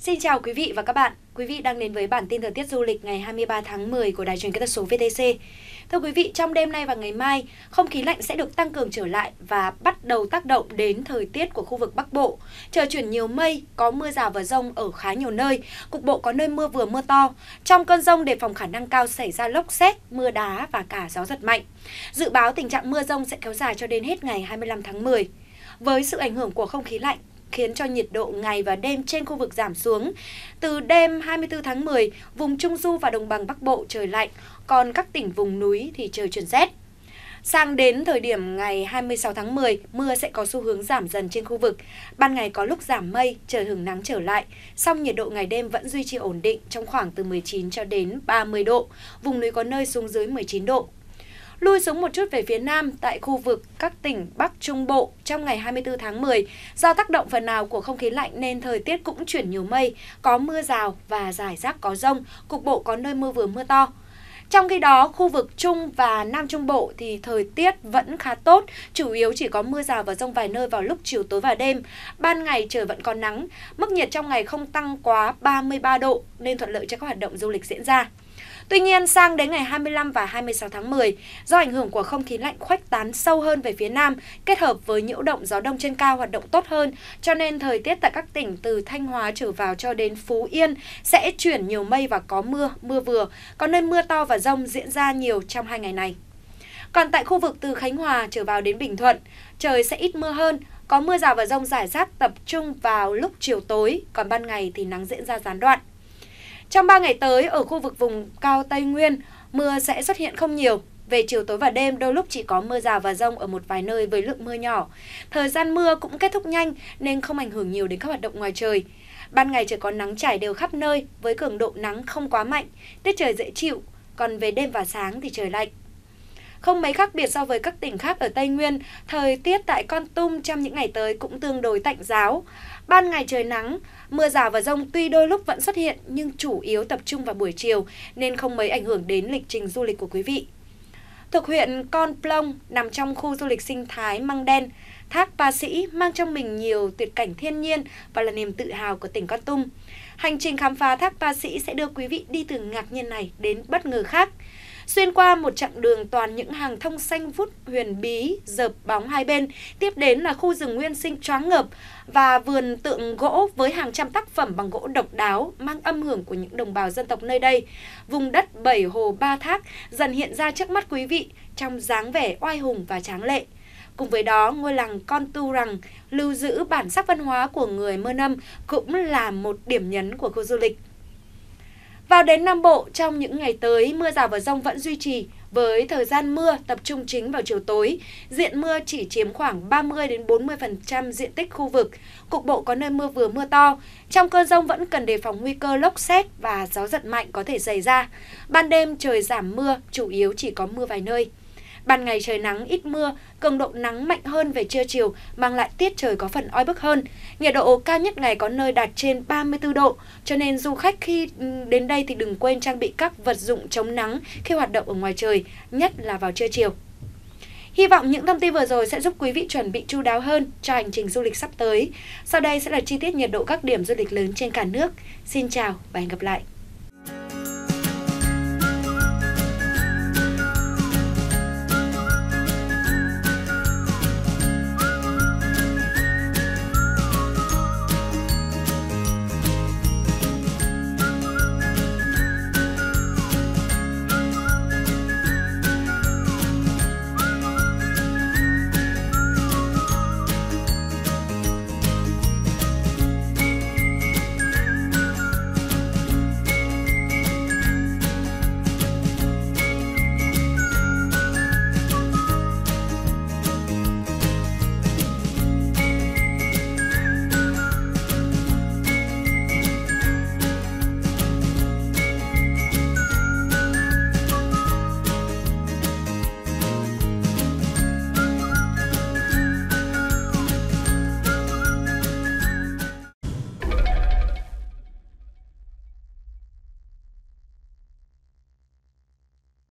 Xin chào quý vị và các bạn. Quý vị đang đến với bản tin thời tiết du lịch ngày 23 tháng 10 của Đài truyền kỹ thuật số VTC. Thưa quý vị, trong đêm nay và ngày mai, không khí lạnh sẽ được tăng cường trở lại và bắt đầu tác động đến thời tiết của khu vực Bắc Bộ. Trời chuyển nhiều mây, có mưa rào và rông ở khá nhiều nơi, cục bộ có nơi mưa vừa mưa to. Trong cơn rông đề phòng khả năng cao xảy ra lốc xét, mưa đá và cả gió giật mạnh. Dự báo tình trạng mưa rông sẽ kéo dài cho đến hết ngày 25 tháng 10. Với sự ảnh hưởng của không khí lạnh, khiến cho nhiệt độ ngày và đêm trên khu vực giảm xuống. Từ đêm 24 tháng 10, vùng Trung Du và Đồng bằng Bắc Bộ trời lạnh, còn các tỉnh vùng núi thì trời chuyển rét. Sang đến thời điểm ngày 26 tháng 10, mưa sẽ có xu hướng giảm dần trên khu vực. Ban ngày có lúc giảm mây, trời hứng nắng trở lại. Song nhiệt độ ngày đêm vẫn duy trì ổn định trong khoảng từ 19 cho đến 30 độ. Vùng núi có nơi xuống dưới 19 độ, Lui xuống một chút về phía Nam tại khu vực các tỉnh Bắc Trung Bộ trong ngày 24 tháng 10, do tác động phần nào của không khí lạnh nên thời tiết cũng chuyển nhiều mây, có mưa rào và rải rác có rông, cục bộ có nơi mưa vừa mưa to. Trong khi đó, khu vực Trung và Nam Trung Bộ thì thời tiết vẫn khá tốt, chủ yếu chỉ có mưa rào và rông vài nơi vào lúc chiều tối và đêm. Ban ngày trời vẫn còn nắng, mức nhiệt trong ngày không tăng quá 33 độ nên thuận lợi cho các hoạt động du lịch diễn ra. Tuy nhiên, sang đến ngày 25 và 26 tháng 10, do ảnh hưởng của không khí lạnh khoách tán sâu hơn về phía Nam, kết hợp với nhiễu động gió đông trên cao hoạt động tốt hơn, cho nên thời tiết tại các tỉnh từ Thanh Hóa trở vào cho đến Phú Yên sẽ chuyển nhiều mây và có mưa, mưa vừa, có nơi mưa to và rông diễn ra nhiều trong hai ngày này. Còn tại khu vực từ Khánh Hòa trở vào đến Bình Thuận, trời sẽ ít mưa hơn, có mưa rào và rông rải rác tập trung vào lúc chiều tối, còn ban ngày thì nắng diễn ra gián đoạn. Trong 3 ngày tới, ở khu vực vùng cao Tây Nguyên, mưa sẽ xuất hiện không nhiều. Về chiều tối và đêm, đôi lúc chỉ có mưa rào và rông ở một vài nơi với lượng mưa nhỏ. Thời gian mưa cũng kết thúc nhanh nên không ảnh hưởng nhiều đến các hoạt động ngoài trời. Ban ngày trời có nắng trải đều khắp nơi với cường độ nắng không quá mạnh, tiết trời dễ chịu, còn về đêm và sáng thì trời lạnh. Không mấy khác biệt so với các tỉnh khác ở Tây Nguyên, thời tiết tại Con Tum trong những ngày tới cũng tương đối tạnh giáo. Ban ngày trời nắng, mưa rào và rông tuy đôi lúc vẫn xuất hiện nhưng chủ yếu tập trung vào buổi chiều nên không mấy ảnh hưởng đến lịch trình du lịch của quý vị. Thuộc huyện Con Plong nằm trong khu du lịch sinh thái Măng Đen, thác Ba Sĩ mang trong mình nhiều tuyệt cảnh thiên nhiên và là niềm tự hào của tỉnh Con Tum. Hành trình khám phá thác Ba Sĩ sẽ đưa quý vị đi từ ngạc nhiên này đến bất ngờ khác. Xuyên qua một chặng đường toàn những hàng thông xanh vút huyền bí, dợp bóng hai bên, tiếp đến là khu rừng nguyên sinh choáng ngợp và vườn tượng gỗ với hàng trăm tác phẩm bằng gỗ độc đáo mang âm hưởng của những đồng bào dân tộc nơi đây. Vùng đất Bảy Hồ Ba Thác dần hiện ra trước mắt quý vị trong dáng vẻ oai hùng và tráng lệ. Cùng với đó, ngôi làng Con Tu Rằng lưu giữ bản sắc văn hóa của người Mơ Nâm cũng là một điểm nhấn của khu du lịch. Vào đến Nam Bộ, trong những ngày tới, mưa rào và rông vẫn duy trì, với thời gian mưa tập trung chính vào chiều tối. Diện mưa chỉ chiếm khoảng 30 đến 40% diện tích khu vực, cục bộ có nơi mưa vừa mưa to. Trong cơn rông vẫn cần đề phòng nguy cơ lốc xét và gió giật mạnh có thể xảy ra. Ban đêm trời giảm mưa, chủ yếu chỉ có mưa vài nơi. Ban ngày trời nắng ít mưa, cường độ nắng mạnh hơn về trưa chiều mang lại tiết trời có phần oi bức hơn. Nhiệt độ cao nhất ngày có nơi đạt trên 34 độ, cho nên du khách khi đến đây thì đừng quên trang bị các vật dụng chống nắng khi hoạt động ở ngoài trời, nhất là vào trưa chiều. Hy vọng những thông tin vừa rồi sẽ giúp quý vị chuẩn bị chu đáo hơn cho hành trình du lịch sắp tới. Sau đây sẽ là chi tiết nhiệt độ các điểm du lịch lớn trên cả nước. Xin chào và hẹn gặp lại!